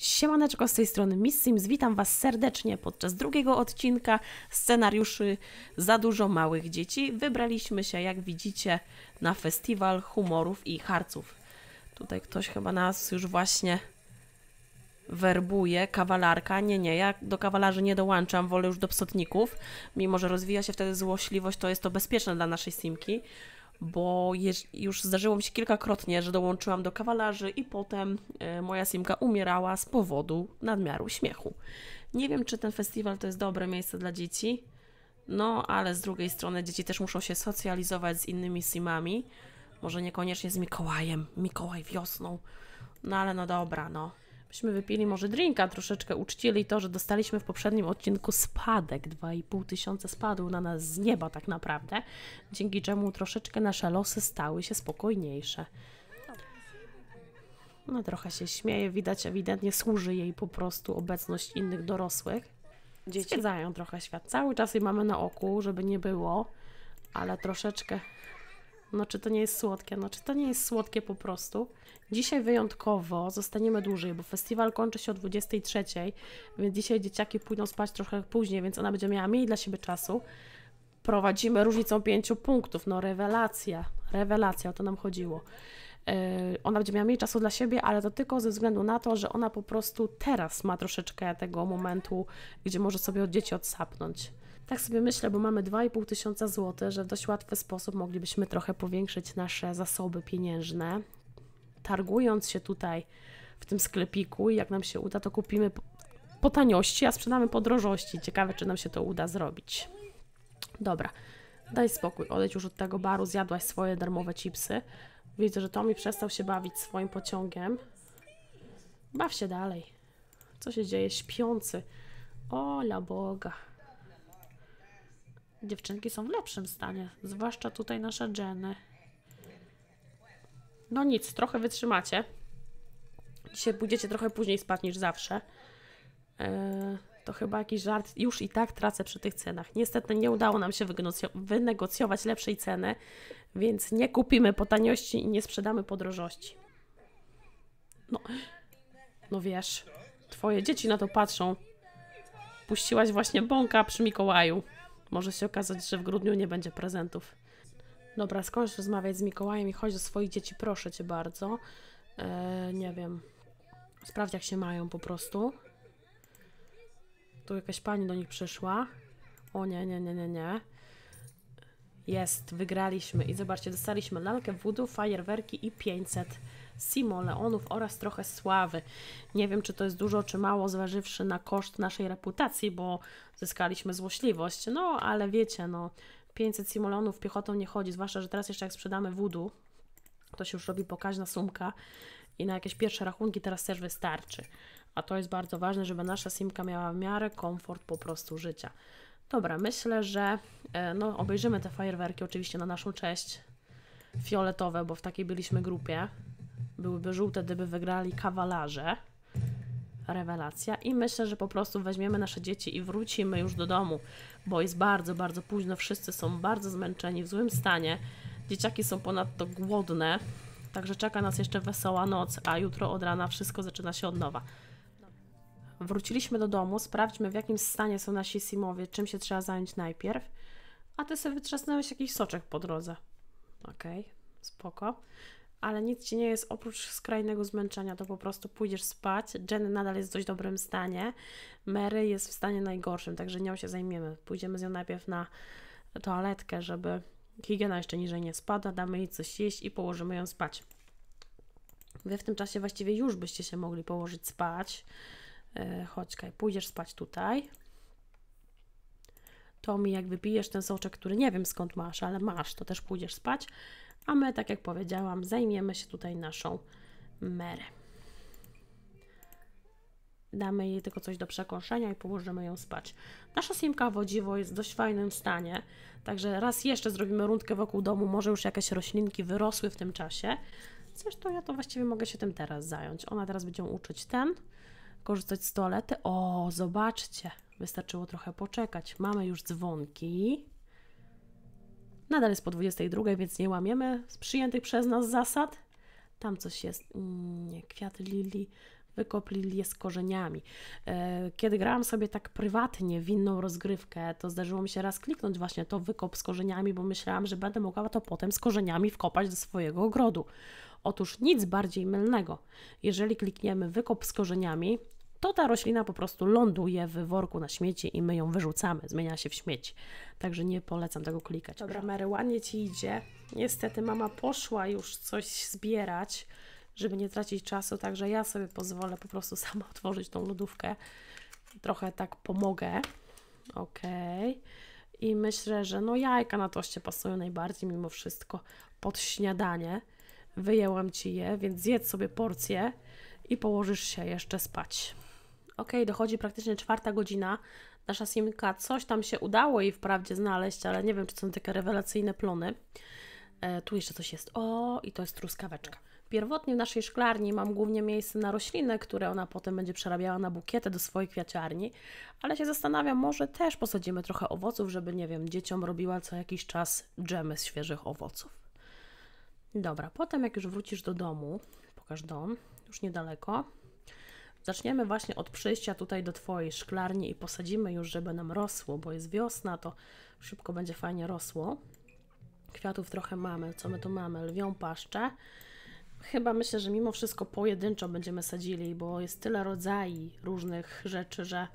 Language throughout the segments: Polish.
Siemaneczko z tej strony Miss Sims, witam Was serdecznie podczas drugiego odcinka scenariuszy Za dużo małych dzieci. Wybraliśmy się, jak widzicie, na festiwal humorów i harców. Tutaj ktoś chyba nas już właśnie werbuje, kawalarka. Nie, nie, ja do kawalarzy nie dołączam, wolę już do psotników. Mimo, że rozwija się wtedy złośliwość, to jest to bezpieczne dla naszej simki bo już zdarzyło mi się kilkakrotnie, że dołączyłam do kawalarzy i potem e, moja simka umierała z powodu nadmiaru śmiechu. Nie wiem, czy ten festiwal to jest dobre miejsce dla dzieci, no ale z drugiej strony dzieci też muszą się socjalizować z innymi simami, może niekoniecznie z Mikołajem, Mikołaj wiosną, no ale no dobra, no byśmy wypili może drinka, troszeczkę uczcili to, że dostaliśmy w poprzednim odcinku spadek. 2,5 tysiąca spadł na nas z nieba tak naprawdę, dzięki czemu troszeczkę nasze losy stały się spokojniejsze. No trochę się śmieje, widać ewidentnie służy jej po prostu obecność innych dorosłych. Dzieci. Zwiedzają trochę świat cały czas i mamy na oku, żeby nie było, ale troszeczkę no czy to nie jest słodkie? No czy to nie jest słodkie po prostu? Dzisiaj wyjątkowo zostaniemy dłużej, bo festiwal kończy się o 23, więc dzisiaj dzieciaki pójdą spać trochę później, więc ona będzie miała mniej dla siebie czasu. Prowadzimy różnicą pięciu punktów. No rewelacja, rewelacja, o to nam chodziło. Yy, ona będzie miała mniej czasu dla siebie, ale to tylko ze względu na to, że ona po prostu teraz ma troszeczkę tego momentu, gdzie może sobie od dzieci odsapnąć. Tak sobie myślę, bo mamy 2,5 tysiąca złotych, że w dość łatwy sposób moglibyśmy trochę powiększyć nasze zasoby pieniężne, targując się tutaj w tym sklepiku i jak nam się uda, to kupimy po taniości, a sprzedamy po drożości. Ciekawe, czy nam się to uda zrobić. Dobra, daj spokój, odejdź już od tego baru, zjadłaś swoje darmowe chipsy. Widzę, że Tommy przestał się bawić swoim pociągiem. Baw się dalej. Co się dzieje? Śpiący. Ola Boga. Dziewczynki są w lepszym stanie, zwłaszcza tutaj nasze Jenny. No nic, trochę wytrzymacie. Dzisiaj pójdziecie trochę później spać niż zawsze. Eee, to chyba jakiś żart. Już i tak tracę przy tych cenach. Niestety nie udało nam się wynegocjować lepszej ceny, więc nie kupimy po taniości i nie sprzedamy po drożości. No, no wiesz, twoje dzieci na to patrzą. Puściłaś właśnie bąka przy Mikołaju. Może się okazać, że w grudniu nie będzie prezentów. Dobra, skończ rozmawiać z Mikołajem i chodź do swoich dzieci, proszę cię bardzo. Eee, nie wiem. Sprawdź, jak się mają po prostu. Tu jakaś pani do nich przyszła. O nie, nie, nie, nie, nie. Jest, wygraliśmy. I zobaczcie, dostaliśmy lalkę wudu, fajerwerki i 500 Simo Leonów oraz trochę sławy. Nie wiem, czy to jest dużo, czy mało, zważywszy na koszt naszej reputacji, bo zyskaliśmy złośliwość. No, ale wiecie, no, 500 Simoleonów piechotą nie chodzi, zwłaszcza, że teraz jeszcze jak sprzedamy wódu, to się już robi pokaźna sumka i na jakieś pierwsze rachunki teraz też wystarczy. A to jest bardzo ważne, żeby nasza simka miała w miarę komfort po prostu życia. Dobra, myślę, że e, no, obejrzymy te fajerwerki oczywiście na naszą cześć. Fioletowe, bo w takiej byliśmy grupie. Byłyby żółte, gdyby wygrali kawalarze. Rewelacja. I myślę, że po prostu weźmiemy nasze dzieci i wrócimy już do domu, bo jest bardzo, bardzo późno. Wszyscy są bardzo zmęczeni, w złym stanie. Dzieciaki są ponadto głodne, także czeka nas jeszcze wesoła noc, a jutro od rana wszystko zaczyna się od nowa. Wróciliśmy do domu, sprawdźmy w jakim stanie są nasi simowie, czym się trzeba zająć najpierw. A ty sobie wytrzasnąłeś jakiś soczek po drodze. Okej, okay, spoko ale nic ci nie jest oprócz skrajnego zmęczenia, to po prostu pójdziesz spać. Jen nadal jest w dość dobrym stanie, Mary jest w stanie najgorszym, także nią się zajmiemy. Pójdziemy z nią najpierw na toaletkę, żeby higiena jeszcze niżej nie spada, damy jej coś jeść i położymy ją spać. Wy w tym czasie właściwie już byście się mogli położyć spać. E, chodź, Kaj, pójdziesz spać tutaj. Tommy, jak wypijesz ten soczek, który nie wiem skąd masz, ale masz, to też pójdziesz spać a my, tak jak powiedziałam, zajmiemy się tutaj naszą merę. Damy jej tylko coś do przekąszenia i położymy ją spać. Nasza simka wodziwo jest w dość fajnym stanie, także raz jeszcze zrobimy rundkę wokół domu, może już jakieś roślinki wyrosły w tym czasie. Zresztą ja to właściwie mogę się tym teraz zająć. Ona teraz będzie uczyć ten, korzystać z toalety. O, zobaczcie, wystarczyło trochę poczekać. Mamy już dzwonki. Nadal jest po 22, więc nie łamiemy z przyjętych przez nas zasad. Tam coś jest, mm, nie, kwiat lili wykop jest z korzeniami. E, kiedy grałam sobie tak prywatnie w inną rozgrywkę, to zdarzyło mi się raz kliknąć właśnie to wykop z korzeniami, bo myślałam, że będę mogła to potem z korzeniami wkopać do swojego ogrodu. Otóż nic bardziej mylnego. Jeżeli klikniemy wykop z korzeniami, to ta roślina po prostu ląduje w worku na śmieci i my ją wyrzucamy, zmienia się w śmieć. Także nie polecam tego klikać. Dobra, Mary, ładnie Ci idzie. Niestety mama poszła już coś zbierać, żeby nie tracić czasu, także ja sobie pozwolę po prostu sama otworzyć tą lodówkę. Trochę tak pomogę. Okej. Okay. I myślę, że no jajka na toście pasują najbardziej mimo wszystko pod śniadanie. Wyjęłam Ci je, więc zjedz sobie porcję i położysz się jeszcze spać. Ok, dochodzi praktycznie czwarta godzina. Nasza simka coś tam się udało jej wprawdzie znaleźć, ale nie wiem, czy są takie rewelacyjne plony. E, tu jeszcze coś jest. O, i to jest truskaweczka. Pierwotnie w naszej szklarni mam głównie miejsce na rośliny, które ona potem będzie przerabiała na bukiety do swojej kwiaciarni, ale się zastanawiam, może też posadzimy trochę owoców, żeby, nie wiem, dzieciom robiła co jakiś czas dżemy z świeżych owoców. Dobra, potem jak już wrócisz do domu, pokaż dom, już niedaleko, Zaczniemy właśnie od przyjścia tutaj do Twojej szklarni i posadzimy już, żeby nam rosło, bo jest wiosna, to szybko będzie fajnie rosło. Kwiatów trochę mamy. Co my tu mamy? Lwią paszczę. Chyba myślę, że mimo wszystko pojedynczo będziemy sadzili, bo jest tyle rodzajów różnych rzeczy, że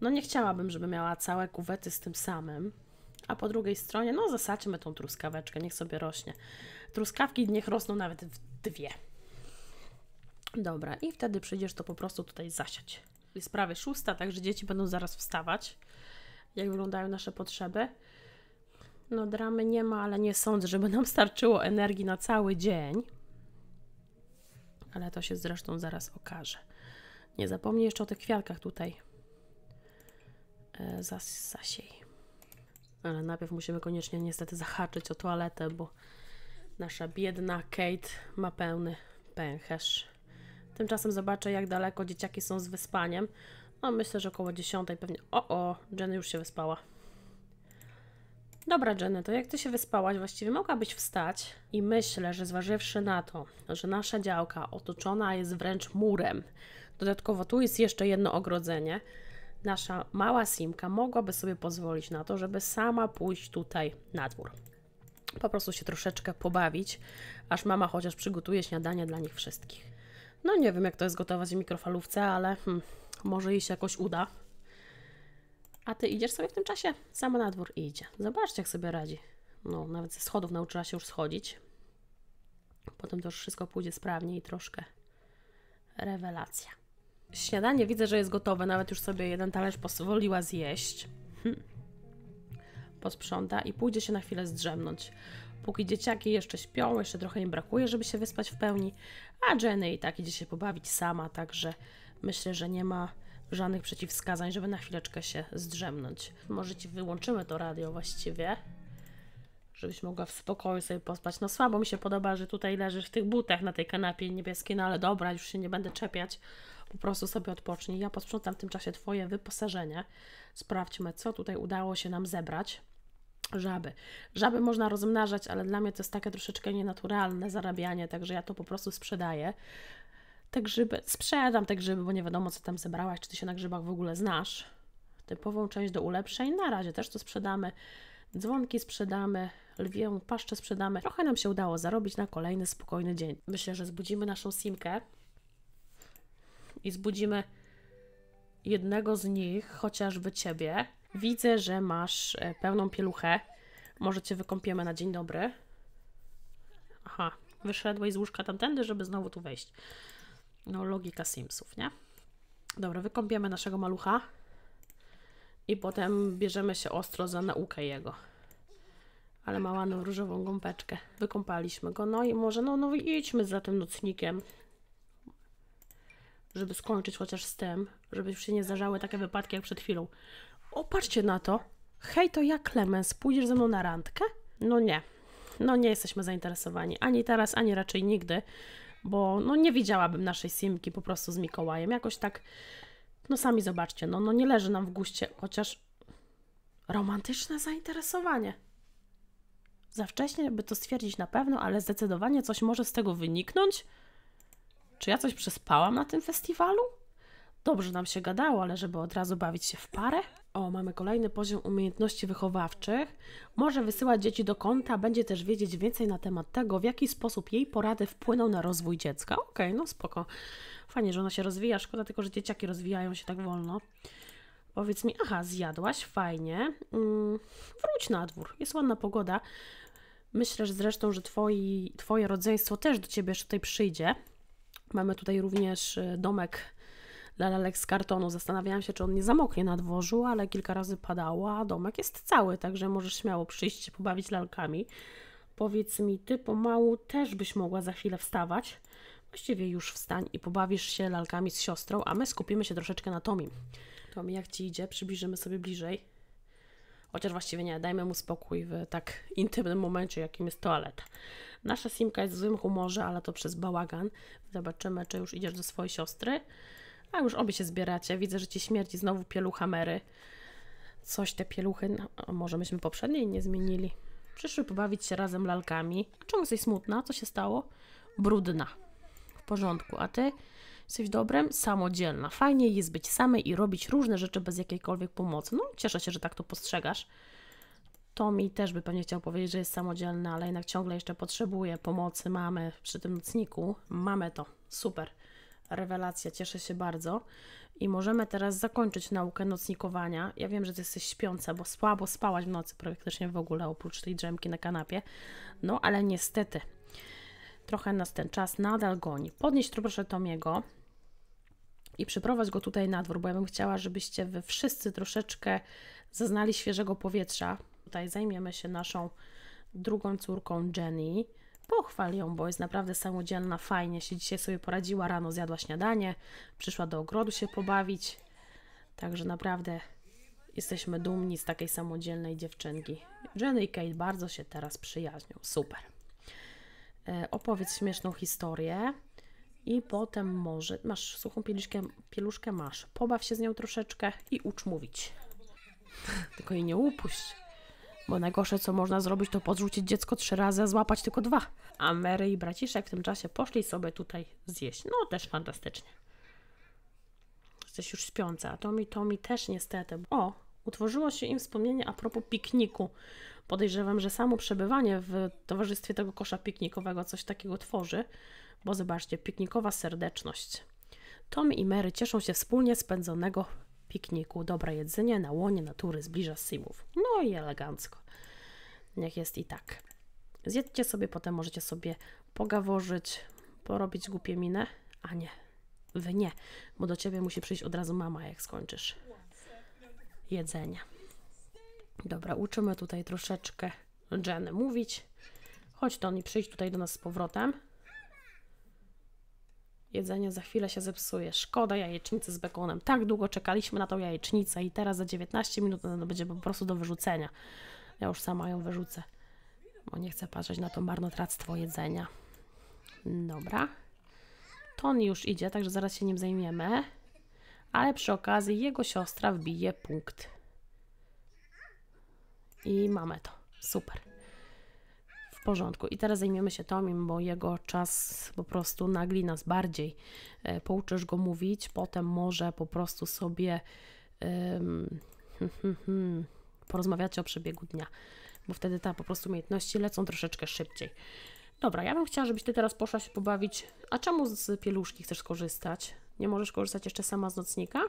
no nie chciałabym, żeby miała całe kuwety z tym samym. A po drugiej stronie, no zasadźmy tą truskaweczkę, niech sobie rośnie. Truskawki niech rosną nawet w dwie. Dobra, i wtedy przyjdziesz to po prostu tutaj zasiać. Jest prawie szósta, także dzieci będą zaraz wstawać. Jak wyglądają nasze potrzeby? No, dramy nie ma, ale nie sądzę, żeby nam starczyło energii na cały dzień. Ale to się zresztą zaraz okaże. Nie zapomnij jeszcze o tych kwiatkach tutaj. E, zas, zasiej. Ale najpierw musimy koniecznie niestety zahaczyć o toaletę, bo nasza biedna Kate ma pełny pęcherz. Tymczasem zobaczę, jak daleko dzieciaki są z wyspaniem. No, myślę, że około 10 pewnie. O, o, Jenny już się wyspała. Dobra, Jenny, to jak ty się wyspałaś, właściwie mogłabyś wstać i myślę, że zważywszy na to, że nasza działka otoczona jest wręcz murem, dodatkowo tu jest jeszcze jedno ogrodzenie, nasza mała Simka mogłaby sobie pozwolić na to, żeby sama pójść tutaj na dwór. Po prostu się troszeczkę pobawić, aż mama chociaż przygotuje śniadanie dla nich wszystkich. No nie wiem, jak to jest gotować w mikrofalówce, ale hmm, może jej się jakoś uda. A ty idziesz sobie w tym czasie? Sama na dwór i idzie. Zobaczcie, jak sobie radzi. No, nawet ze schodów nauczyła się już schodzić. Potem to już wszystko pójdzie sprawniej troszkę. Rewelacja. Śniadanie widzę, że jest gotowe. Nawet już sobie jeden talerz pozwoliła zjeść. Hmm. Posprząta i pójdzie się na chwilę zdrzemnąć póki dzieciaki jeszcze śpią, jeszcze trochę im brakuje, żeby się wyspać w pełni, a Jenny i tak idzie się pobawić sama, także myślę, że nie ma żadnych przeciwwskazań, żeby na chwileczkę się zdrzemnąć. Może ci wyłączymy to radio właściwie, żebyś mogła w spokoju sobie pospać. No słabo mi się podoba, że tutaj leżysz w tych butach na tej kanapie niebieskiej, no ale dobra, już się nie będę czepiać. Po prostu sobie odpocznij. Ja posprzątam w tym czasie Twoje wyposażenie. Sprawdźmy, co tutaj udało się nam zebrać żaby. Żaby można rozmnażać, ale dla mnie to jest takie troszeczkę nienaturalne zarabianie, także ja to po prostu sprzedaję. Te tak grzyby, sprzedam te grzyby, bo nie wiadomo, co tam zebrałaś, czy ty się na grzybach w ogóle znasz. Typową część do ulepszeń na razie też to sprzedamy. Dzwonki sprzedamy, lwią paszczę sprzedamy. Trochę nam się udało zarobić na kolejny spokojny dzień. Myślę, że zbudzimy naszą simkę i zbudzimy jednego z nich, chociażby ciebie, Widzę, że masz e, pełną pieluchę. Może cię wykąpiemy na dzień dobry. Aha, wyszedłeś z łóżka tamtędy, żeby znowu tu wejść. No, logika Simsów, nie? Dobra, wykąpiemy naszego malucha. I potem bierzemy się ostro za naukę jego. Ale ma ładną no, różową gąbeczkę. Wykąpaliśmy go. No i może, no, no idźmy za tym nocnikiem. Żeby skończyć chociaż z tym. Żeby już się nie zdarzały takie wypadki jak przed chwilą. Opatrzcie na to. Hej, to ja, Klemens, pójdziesz ze mną na randkę? No nie. No nie jesteśmy zainteresowani. Ani teraz, ani raczej nigdy. Bo no nie widziałabym naszej simki po prostu z Mikołajem. Jakoś tak... No sami zobaczcie, no, no nie leży nam w guście, chociaż romantyczne zainteresowanie. Za wcześnie, by to stwierdzić na pewno, ale zdecydowanie coś może z tego wyniknąć. Czy ja coś przespałam na tym festiwalu? Dobrze nam się gadało, ale żeby od razu bawić się w parę? O, mamy kolejny poziom umiejętności wychowawczych. Może wysyłać dzieci do konta, będzie też wiedzieć więcej na temat tego, w jaki sposób jej porady wpłyną na rozwój dziecka. Okej, okay, no spoko. Fajnie, że ona się rozwija, szkoda tylko, że dzieciaki rozwijają się tak wolno. Powiedz mi, aha, zjadłaś, fajnie. Mm, wróć na dwór, jest ładna pogoda. Myślę że zresztą, że twoi, twoje rodzeństwo też do ciebie jeszcze tutaj przyjdzie. Mamy tutaj również e, domek lalek z kartonu. Zastanawiałam się, czy on nie zamoknie na dworzu, ale kilka razy padało, a domek jest cały, także możesz śmiało przyjść się pobawić lalkami. Powiedz mi, ty pomału też byś mogła za chwilę wstawać. Właściwie już wstań i pobawisz się lalkami z siostrą, a my skupimy się troszeczkę na Tomi. Tomi, jak ci idzie? Przybliżymy sobie bliżej. Chociaż właściwie nie, dajmy mu spokój w tak intymnym momencie, jakim jest toaleta. Nasza Simka jest w złym humorze, ale to przez bałagan. Zobaczymy, czy już idziesz do swojej siostry. A już obie się zbieracie. Widzę, że ci śmierdzi znowu pielucha Mary. Coś te pieluchy, no, może myśmy poprzedniej nie zmienili. Przyszły pobawić się razem lalkami. A czemu jesteś smutna? Co się stało? Brudna. W porządku. A ty? Jesteś dobrem? Samodzielna. Fajnie jest być samej i robić różne rzeczy bez jakiejkolwiek pomocy. No, cieszę się, że tak to postrzegasz. Tomi też by pewnie chciał powiedzieć, że jest samodzielny, ale jednak ciągle jeszcze potrzebuje pomocy mamy przy tym nocniku. Mamy to. Super. Rewelacja, cieszę się bardzo. I możemy teraz zakończyć naukę nocnikowania. Ja wiem, że ty jesteś śpiąca, bo słabo spałaś w nocy praktycznie w ogóle, oprócz tej drzemki na kanapie. No, ale niestety, trochę nas ten czas nadal goni. Podnieś to proszę Tomiego i przyprowadź go tutaj na dwór, bo ja bym chciała, żebyście wy wszyscy troszeczkę zaznali świeżego powietrza. Tutaj zajmiemy się naszą drugą córką Jenny. Pochwal ją, bo jest naprawdę samodzielna, fajnie się dzisiaj sobie poradziła, rano zjadła śniadanie, przyszła do ogrodu się pobawić. Także naprawdę jesteśmy dumni z takiej samodzielnej dziewczynki. Jenny i Kate bardzo się teraz przyjaźnią, super. E, opowiedz śmieszną historię i potem może, masz suchą pieluszkę, pieluszkę masz, pobaw się z nią troszeczkę i ucz mówić. Tylko jej nie upuść. Bo najgorsze, co można zrobić, to podrzucić dziecko trzy razy, a złapać tylko dwa. A Mary i braciszek w tym czasie poszli sobie tutaj zjeść. No, też fantastycznie. Jesteś już śpiąca, a Tomi, Tomi też niestety. O, utworzyło się im wspomnienie a propos pikniku. Podejrzewam, że samo przebywanie w towarzystwie tego kosza piknikowego coś takiego tworzy, bo zobaczcie, piknikowa serdeczność. Tom i Mary cieszą się wspólnie spędzonego pikniku, dobre jedzenie na łonie natury zbliża Simów. No i elegancko. Niech jest i tak. Zjedźcie sobie, potem możecie sobie pogaworzyć, porobić głupie minę. A nie, wy nie, bo do ciebie musi przyjść od razu mama, jak skończysz jedzenie. Dobra, uczymy tutaj troszeczkę Jen mówić. Chodź Tony, przyjdź tutaj do nas z powrotem jedzenie za chwilę się zepsuje. Szkoda jajecznicy z bekonem. Tak długo czekaliśmy na tą jajecznicę i teraz za 19 minut ona będzie po prostu do wyrzucenia. Ja już sama ją wyrzucę, bo nie chcę patrzeć na to marnotrawstwo jedzenia. Dobra. Ton już idzie, także zaraz się nim zajmiemy. Ale przy okazji jego siostra wbije punkt. I mamy to. Super w porządku. I teraz zajmiemy się Tomim, bo jego czas po prostu nagli nas bardziej. E, pouczysz go mówić, potem może po prostu sobie um, hmm, hmm, hmm, porozmawiacie o przebiegu dnia, bo wtedy ta po prostu umiejętności lecą troszeczkę szybciej. Dobra, ja bym chciała, żebyś ty teraz poszła się pobawić. A czemu z pieluszki chcesz skorzystać? Nie możesz korzystać jeszcze sama z nocnika?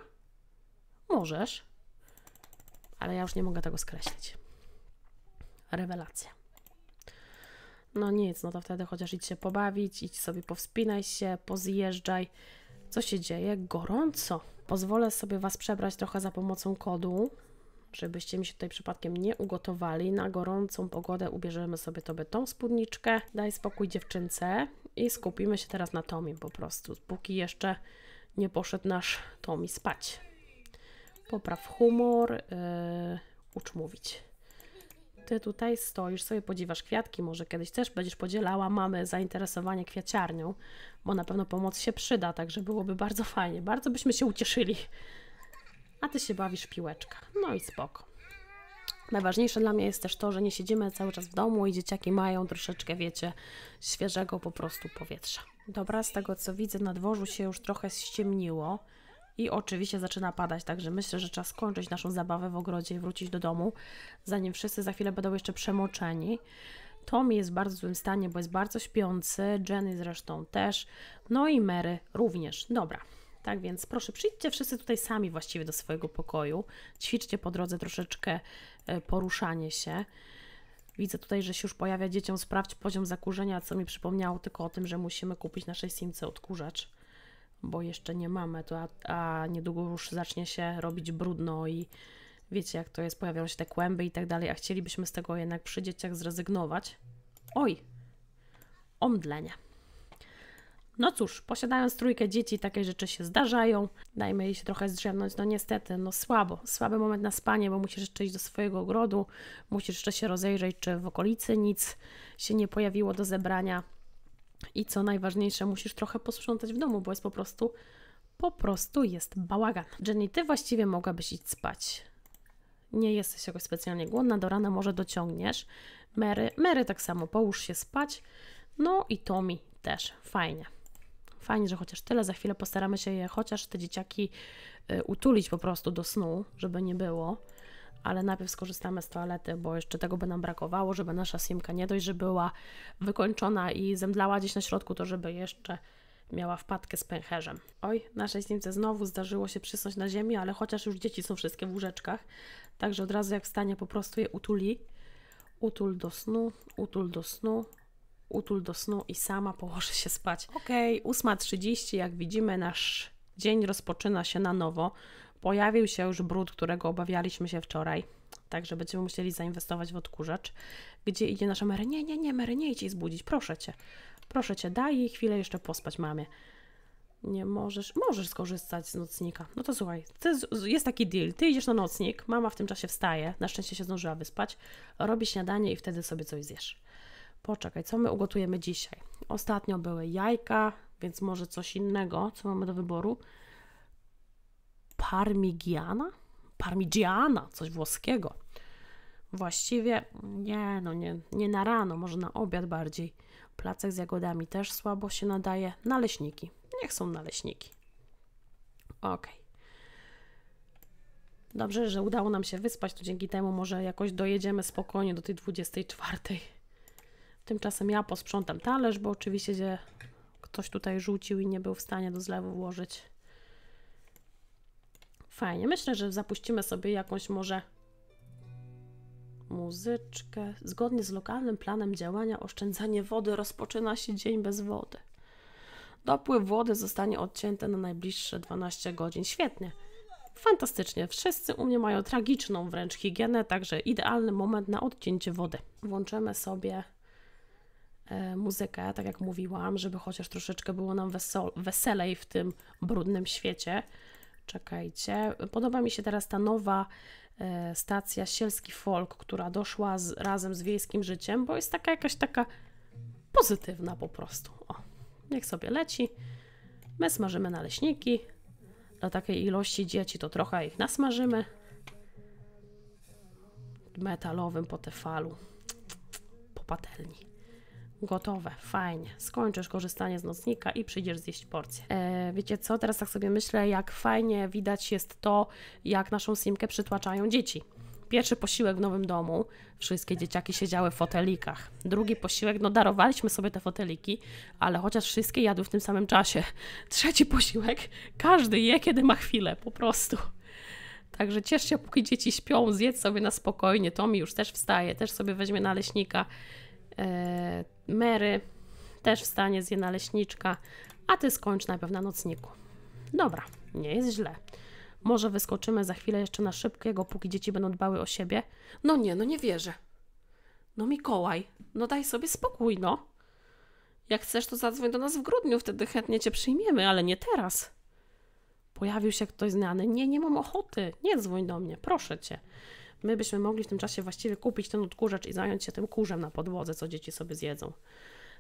Możesz, ale ja już nie mogę tego skreślić. Rewelacja. No nic, no to wtedy chociaż idź się pobawić, idź sobie powspinaj się, pozjeżdżaj. Co się dzieje? Gorąco. Pozwolę sobie Was przebrać trochę za pomocą kodu, żebyście mi się tutaj przypadkiem nie ugotowali. Na gorącą pogodę ubierzemy sobie tobie tą spódniczkę. Daj spokój dziewczynce i skupimy się teraz na Tomim po prostu, póki jeszcze nie poszedł nasz Tomi spać. Popraw humor, yy, ucz mówić ty tutaj stoisz sobie, podziwasz kwiatki, może kiedyś też będziesz podzielała mamy zainteresowanie kwiaciarnią, bo na pewno pomoc się przyda, także byłoby bardzo fajnie, bardzo byśmy się ucieszyli. A ty się bawisz piłeczka, no i spoko. Najważniejsze dla mnie jest też to, że nie siedzimy cały czas w domu i dzieciaki mają troszeczkę, wiecie, świeżego po prostu powietrza. Dobra, z tego co widzę, na dworzu się już trochę ściemniło i oczywiście zaczyna padać, także myślę, że czas skończyć naszą zabawę w ogrodzie i wrócić do domu, zanim wszyscy za chwilę będą jeszcze przemoczeni. Tommy jest w bardzo złym stanie, bo jest bardzo śpiący, Jenny zresztą też, no i Mary również. Dobra, tak więc proszę, przyjdźcie wszyscy tutaj sami właściwie do swojego pokoju. Ćwiczcie po drodze troszeczkę e, poruszanie się. Widzę tutaj, że się już pojawia dzieciom sprawdź poziom zakurzenia, co mi przypomniało tylko o tym, że musimy kupić naszej Simce odkurzacz bo jeszcze nie mamy, to a, a niedługo już zacznie się robić brudno i wiecie jak to jest, pojawiają się te kłęby i tak dalej, a chcielibyśmy z tego jednak przy dzieciach zrezygnować. Oj, omdlenie. No cóż, posiadając trójkę dzieci, takie rzeczy się zdarzają. Dajmy jej się trochę zdrzemnąć. No niestety, no słabo. Słaby moment na spanie, bo musisz jeszcze iść do swojego ogrodu, musisz jeszcze się rozejrzeć, czy w okolicy nic się nie pojawiło do zebrania. I co najważniejsze, musisz trochę posprzątać w domu, bo jest po prostu, po prostu jest bałagan. Jenny, ty właściwie mogłabyś iść spać. Nie jesteś jakoś specjalnie głodna, do rana może dociągniesz. Mary, Mary tak samo, połóż się spać. No i Tommy też, fajnie. Fajnie, że chociaż tyle, za chwilę postaramy się je chociaż te dzieciaki y, utulić po prostu do snu, żeby nie było ale najpierw skorzystamy z toalety, bo jeszcze tego by nam brakowało, żeby nasza simka nie dość, że była wykończona i zemdlała gdzieś na środku, to żeby jeszcze miała wpadkę z pęcherzem. Oj, naszej simce znowu zdarzyło się przysnąć na ziemi, ale chociaż już dzieci są wszystkie w łóżeczkach, także od razu jak wstanie po prostu je utuli. Utul do snu, utul do snu, utul do snu i sama położy się spać. Okej, okay, 8.30, jak widzimy nasz dzień rozpoczyna się na nowo. Pojawił się już brud, którego obawialiśmy się wczoraj, także będziemy musieli zainwestować w odkurzacz. Gdzie idzie nasza Mary? Nie, nie, nie, Mary, nie idź jej zbudzić, proszę Cię. Proszę Cię, daj jej chwilę jeszcze pospać mamie. Nie możesz, możesz skorzystać z nocnika. No to słuchaj, jest taki deal. Ty idziesz na nocnik, mama w tym czasie wstaje, na szczęście się zdążyła wyspać, robi śniadanie i wtedy sobie coś zjesz. Poczekaj, co my ugotujemy dzisiaj? Ostatnio były jajka, więc może coś innego, co mamy do wyboru parmigiana? Parmigiana, coś włoskiego. Właściwie nie, no nie, nie na rano, może na obiad bardziej. Placek z jagodami też słabo się nadaje. Naleśniki. Niech są naleśniki. Ok. Dobrze, że udało nam się wyspać, to dzięki temu może jakoś dojedziemy spokojnie do tej 24. Tymczasem ja posprzątam talerz, bo oczywiście gdzie ktoś tutaj rzucił i nie był w stanie do zlewu włożyć. Fajnie, myślę, że zapuścimy sobie jakąś może muzyczkę. Zgodnie z lokalnym planem działania oszczędzanie wody rozpoczyna się dzień bez wody. Dopływ wody zostanie odcięty na najbliższe 12 godzin. Świetnie. Fantastycznie. Wszyscy u mnie mają tragiczną wręcz higienę, także idealny moment na odcięcie wody. Włączymy sobie e, muzykę, tak jak mówiłam, żeby chociaż troszeczkę było nam weso- weselej w tym brudnym świecie. Czekajcie. Podoba mi się teraz ta nowa e, stacja Sielski Folk, która doszła z, razem z wiejskim życiem, bo jest taka jakaś taka pozytywna po prostu. O, niech sobie leci. My smażymy naleśniki. Dla takiej ilości dzieci to trochę ich nasmażymy. Metalowym po falu Po patelni. Gotowe, fajnie. Skończysz korzystanie z nocnika i przyjdziesz zjeść porcję. E, wiecie co, teraz tak sobie myślę, jak fajnie widać jest to, jak naszą simkę przytłaczają dzieci. Pierwszy posiłek w nowym domu, wszystkie dzieciaki siedziały w fotelikach. Drugi posiłek, no darowaliśmy sobie te foteliki, ale chociaż wszystkie jadły w tym samym czasie. Trzeci posiłek, każdy je, kiedy ma chwilę, po prostu. Także ciesz się, póki dzieci śpią, zjedz sobie na spokojnie. Tomi już też wstaje, też sobie weźmie naleśnika E, Mary też wstanie, zje leśniczka, a ty skończ najpierw na nocniku. Dobra, nie jest źle. Może wyskoczymy za chwilę jeszcze na szybkiego, póki dzieci będą dbały o siebie? No nie, no nie wierzę. No Mikołaj, no daj sobie spokój, no. Jak chcesz, to zadzwoń do nas w grudniu, wtedy chętnie cię przyjmiemy, ale nie teraz. Pojawił się ktoś znany. Nie, nie mam ochoty. Nie dzwoń do mnie, proszę cię my byśmy mogli w tym czasie właściwie kupić ten odkurzacz i zająć się tym kurzem na podłodze, co dzieci sobie zjedzą.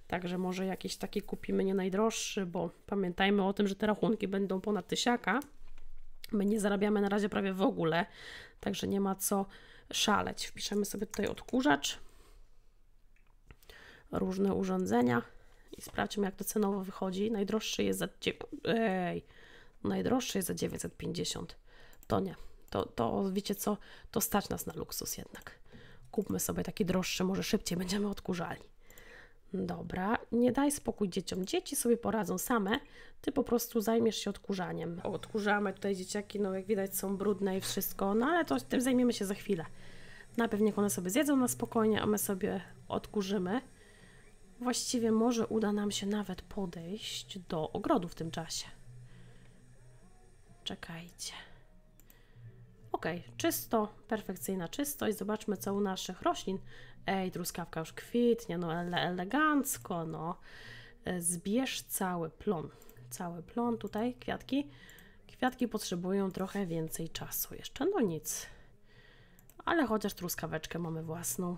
Także może jakiś taki kupimy nie najdroższy, bo pamiętajmy o tym, że te rachunki będą ponad tysiaka. My nie zarabiamy na razie prawie w ogóle, także nie ma co szaleć. Wpiszemy sobie tutaj odkurzacz, różne urządzenia i sprawdźmy, jak to cenowo wychodzi. Najdroższy jest za, ej, najdroższy jest za 950. To nie to, to wiecie co, to stać nas na luksus jednak. Kupmy sobie taki droższy, może szybciej będziemy odkurzali. Dobra, nie daj spokój dzieciom. Dzieci sobie poradzą same, ty po prostu zajmiesz się odkurzaniem. Odkurzamy tutaj dzieciaki, no jak widać są brudne i wszystko, no ale to tym zajmiemy się za chwilę. Najpierw niech one sobie zjedzą na spokojnie, a my sobie odkurzymy. Właściwie może uda nam się nawet podejść do ogrodu w tym czasie. Czekajcie. Ok, czysto, perfekcyjna czystość. Zobaczmy, co u naszych roślin. Ej, truskawka już kwitnie, no ele elegancko, no. E, zbierz cały plon. Cały plon, tutaj kwiatki. Kwiatki potrzebują trochę więcej czasu jeszcze, no nic. Ale chociaż truskaweczkę mamy własną.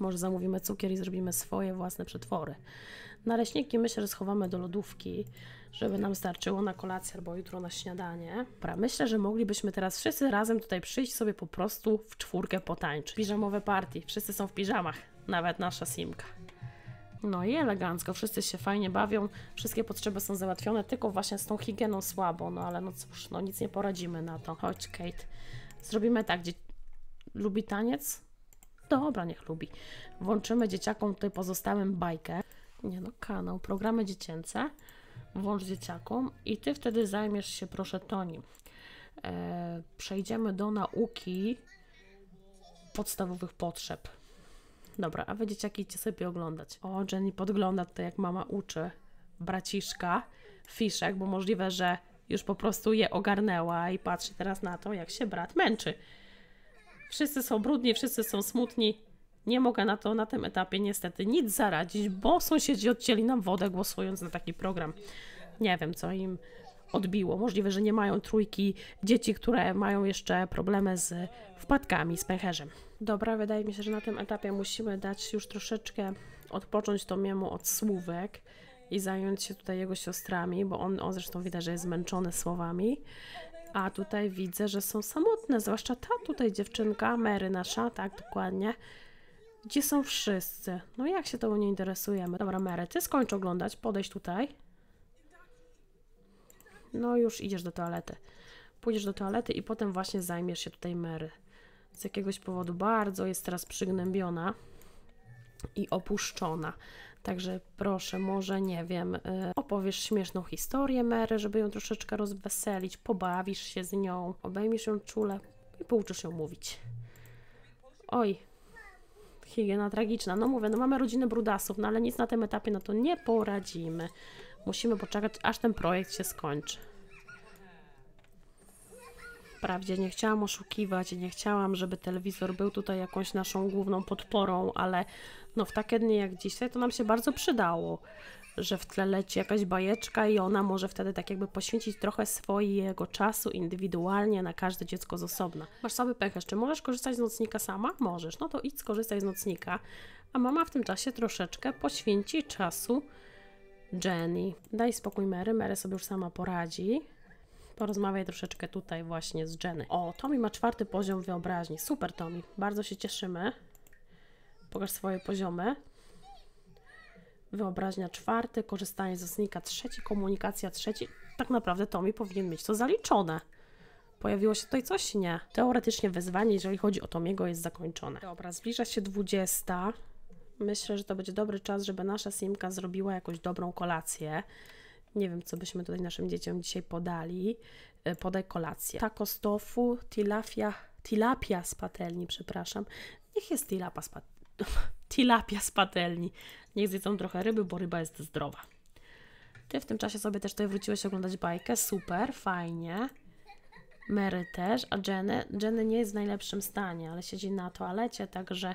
Może zamówimy cukier i zrobimy swoje własne przetwory. Naleśniki myślę, że schowamy do lodówki, żeby nam starczyło na kolację albo jutro na śniadanie. Dobra, myślę, że moglibyśmy teraz wszyscy razem tutaj przyjść sobie po prostu w czwórkę potańczyć. Piżamowe party. Wszyscy są w piżamach. Nawet nasza Simka. No i elegancko, wszyscy się fajnie bawią, wszystkie potrzeby są załatwione, tylko właśnie z tą higieną słabo, no ale no cóż, no nic nie poradzimy na to. Chodź Kate, zrobimy tak, gdzie lubi taniec, Dobra, niech lubi. Włączymy dzieciakom tutaj pozostałym bajkę. Nie no, kanał, programy dziecięce. Włącz dzieciakom i ty wtedy zajmiesz się, proszę, Tonim. E, przejdziemy do nauki podstawowych potrzeb. Dobra, a wy dzieciaki idźcie sobie oglądać. O, Jenny podgląda to, jak mama uczy braciszka fiszek, bo możliwe, że już po prostu je ogarnęła i patrzy teraz na to, jak się brat męczy. Wszyscy są brudni, wszyscy są smutni. Nie mogę na to na tym etapie niestety nic zaradzić, bo sąsiedzi odcięli nam wodę głosując na taki program. Nie wiem, co im odbiło. Możliwe, że nie mają trójki dzieci, które mają jeszcze problemy z wpadkami, z pęcherzem. Dobra, wydaje mi się, że na tym etapie musimy dać już troszeczkę odpocząć Tomiemu od słówek i zająć się tutaj jego siostrami, bo on, on zresztą widać, że jest zmęczony słowami. A tutaj widzę, że są samotne, zwłaszcza ta tutaj dziewczynka, Mary nasza, tak dokładnie. Gdzie są wszyscy? No jak się to nie interesujemy? Dobra, Mary, ty skończ oglądać, podejdź tutaj. No już idziesz do toalety. Pójdziesz do toalety i potem właśnie zajmiesz się tutaj Mary. Z jakiegoś powodu bardzo jest teraz przygnębiona i opuszczona. Także proszę, może nie wiem, y, opowiesz śmieszną historię Mary, żeby ją troszeczkę rozweselić, pobawisz się z nią, obejmiesz ją czule i pouczysz ją mówić. Oj, higiena tragiczna. No mówię, no mamy rodzinę brudasów, no ale nic na tym etapie na no to nie poradzimy. Musimy poczekać, aż ten projekt się skończy. Wprawdzie nie chciałam oszukiwać, nie chciałam, żeby telewizor był tutaj jakąś naszą główną podporą, ale no w takie dni jak dzisiaj to nam się bardzo przydało, że w tle leci jakaś bajeczka i ona może wtedy tak jakby poświęcić trochę swojego czasu indywidualnie na każde dziecko z osobna. Masz sobie pech, czy możesz korzystać z nocnika sama? Możesz, no to idź skorzystaj z nocnika, a mama w tym czasie troszeczkę poświęci czasu Jenny. Daj spokój Mary, Mary sobie już sama poradzi. Porozmawiaj troszeczkę tutaj właśnie z Jenny. O, Tomi ma czwarty poziom wyobraźni. Super, Tomi. Bardzo się cieszymy. Pokaż swoje poziomy. Wyobraźnia czwarty, korzystanie z znika trzeci, komunikacja trzeci. Tak naprawdę Tomi powinien mieć to zaliczone. Pojawiło się tutaj coś? Nie. Teoretycznie wyzwanie, jeżeli chodzi o Tomiego, jest zakończone. Dobra, zbliża się 20. Myślę, że to będzie dobry czas, żeby nasza Simka zrobiła jakąś dobrą kolację. Nie wiem, co byśmy tutaj naszym dzieciom dzisiaj podali. E, podaj kolację. Taco z tofu, tilapia, tilapia z patelni, przepraszam. Niech jest tilapa z patelni. Tilapia z patelni. Niech zjedzą trochę ryby, bo ryba jest zdrowa. Ty w tym czasie sobie też tutaj wróciłeś oglądać bajkę. Super, fajnie. Mary też, a Jenny, Jenny nie jest w najlepszym stanie, ale siedzi na toalecie, także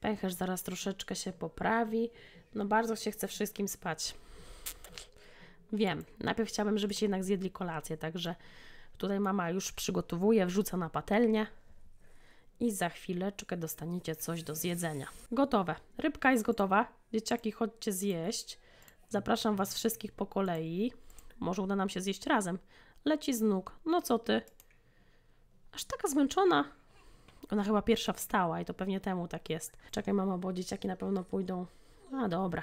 pęcherz zaraz troszeczkę się poprawi. No bardzo się chce wszystkim spać. Wiem, najpierw chciałabym, żebyście jednak zjedli kolację, także tutaj mama już przygotowuje, wrzuca na patelnię i za chwileczkę dostaniecie coś do zjedzenia. Gotowe. Rybka jest gotowa. Dzieciaki, chodźcie zjeść. Zapraszam Was wszystkich po kolei. Może uda nam się zjeść razem. Leci z nóg. No co ty? Aż taka zmęczona. Ona chyba pierwsza wstała i to pewnie temu tak jest. Czekaj mama, bo dzieciaki na pewno pójdą. A dobra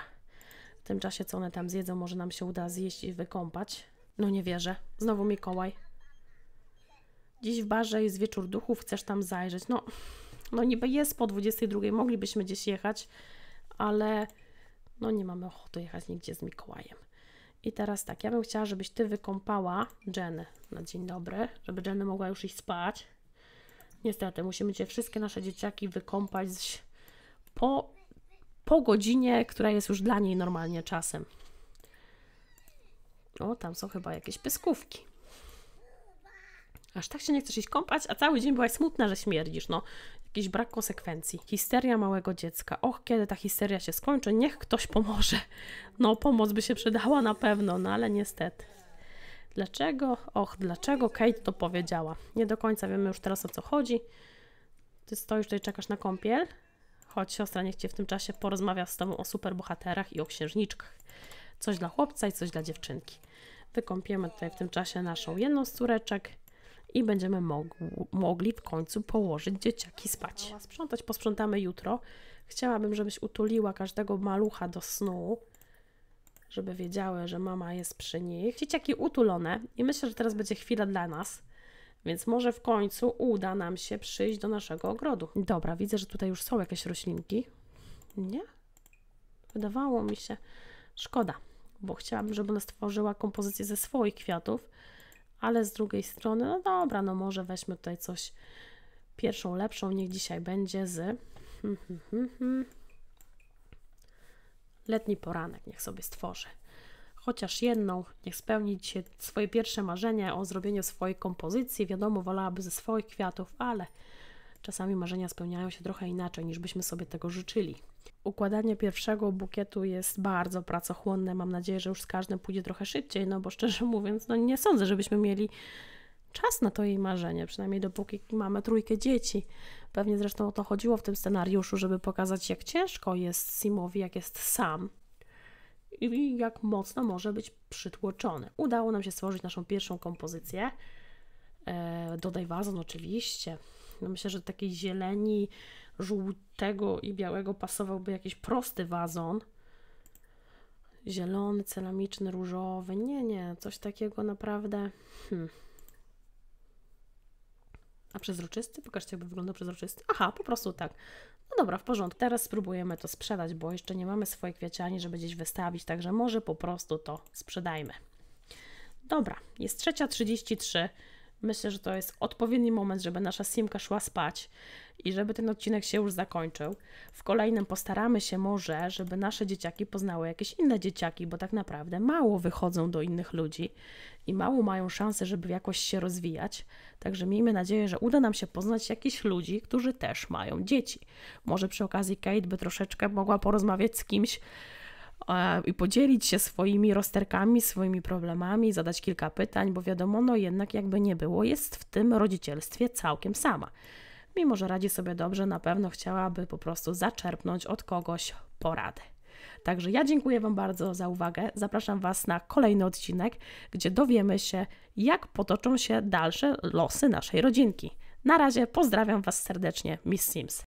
tym czasie, co one tam zjedzą, może nam się uda zjeść i wykąpać. No nie wierzę. Znowu Mikołaj. Dziś w barze jest wieczór duchów, chcesz tam zajrzeć. No, no niby jest po 22, moglibyśmy gdzieś jechać, ale no nie mamy ochoty jechać nigdzie z Mikołajem. I teraz tak, ja bym chciała, żebyś Ty wykąpała Jenny na dzień dobry, żeby Jenny mogła już iść spać. Niestety, musimy Cię wszystkie nasze dzieciaki wykąpać po po godzinie, która jest już dla niej normalnie czasem. O, tam są chyba jakieś pyskówki. Aż tak się nie chcesz iść kąpać, a cały dzień byłaś smutna, że śmierdzisz. No, jakiś brak konsekwencji. Histeria małego dziecka. Och, kiedy ta histeria się skończy, niech ktoś pomoże. No, pomoc by się przydała na pewno, no ale niestety. Dlaczego? Och, dlaczego Kate to powiedziała? Nie do końca wiemy już teraz o co chodzi. Ty stoisz tutaj, czekasz na kąpiel? siostra, niech cię w tym czasie porozmawia z tobą o superbohaterach i o księżniczkach. Coś dla chłopca i coś dla dziewczynki. Wykąpiemy tutaj w tym czasie naszą jedną z córeczek i będziemy mogli w końcu położyć dzieciaki spać. Sprzątać posprzątamy jutro. Chciałabym, żebyś utuliła każdego malucha do snu, żeby wiedziały, że mama jest przy nich. Dzieciaki utulone i myślę, że teraz będzie chwila dla nas więc może w końcu uda nam się przyjść do naszego ogrodu. Dobra, widzę, że tutaj już są jakieś roślinki. Nie? Wydawało mi się. Szkoda, bo chciałabym, żeby ona stworzyła kompozycję ze swoich kwiatów, ale z drugiej strony, no dobra, no może weźmy tutaj coś pierwszą, lepszą, niech dzisiaj będzie z... Hmm, hmm, hmm, Letni poranek niech sobie stworzy chociaż jedną, niech spełni swoje pierwsze marzenie o zrobieniu swojej kompozycji. Wiadomo, wolałaby ze swoich kwiatów, ale czasami marzenia spełniają się trochę inaczej niż byśmy sobie tego życzyli. Układanie pierwszego bukietu jest bardzo pracochłonne. Mam nadzieję, że już z każdym pójdzie trochę szybciej, no bo szczerze mówiąc, no nie sądzę, żebyśmy mieli czas na to jej marzenie, przynajmniej dopóki mamy trójkę dzieci. Pewnie zresztą o to chodziło w tym scenariuszu, żeby pokazać, jak ciężko jest Simowi, jak jest sam, i jak mocno może być przytłoczony. Udało nam się stworzyć naszą pierwszą kompozycję. E, dodaj wazon oczywiście. No myślę, że takiej zieleni, żółtego i białego pasowałby jakiś prosty wazon. Zielony, ceramiczny, różowy. Nie, nie, coś takiego naprawdę... Hmm a przezroczysty? Pokażcie, jakby wyglądał przezroczysty. Aha, po prostu tak. No dobra, w porządku. Teraz spróbujemy to sprzedać, bo jeszcze nie mamy swojej kwiaciani, żeby gdzieś wystawić, także może po prostu to sprzedajmy. Dobra, jest trzecia 33. Myślę, że to jest odpowiedni moment, żeby nasza Simka szła spać i żeby ten odcinek się już zakończył. W kolejnym postaramy się może, żeby nasze dzieciaki poznały jakieś inne dzieciaki, bo tak naprawdę mało wychodzą do innych ludzi i mało mają szansę, żeby jakoś się rozwijać. Także miejmy nadzieję, że uda nam się poznać jakichś ludzi, którzy też mają dzieci. Może przy okazji Kate by troszeczkę mogła porozmawiać z kimś, i podzielić się swoimi rozterkami, swoimi problemami, zadać kilka pytań, bo wiadomo, no jednak jakby nie było, jest w tym rodzicielstwie całkiem sama. Mimo, że radzi sobie dobrze, na pewno chciałaby po prostu zaczerpnąć od kogoś porady. Także ja dziękuję Wam bardzo za uwagę. Zapraszam Was na kolejny odcinek, gdzie dowiemy się, jak potoczą się dalsze losy naszej rodzinki. Na razie pozdrawiam Was serdecznie, Miss Sims.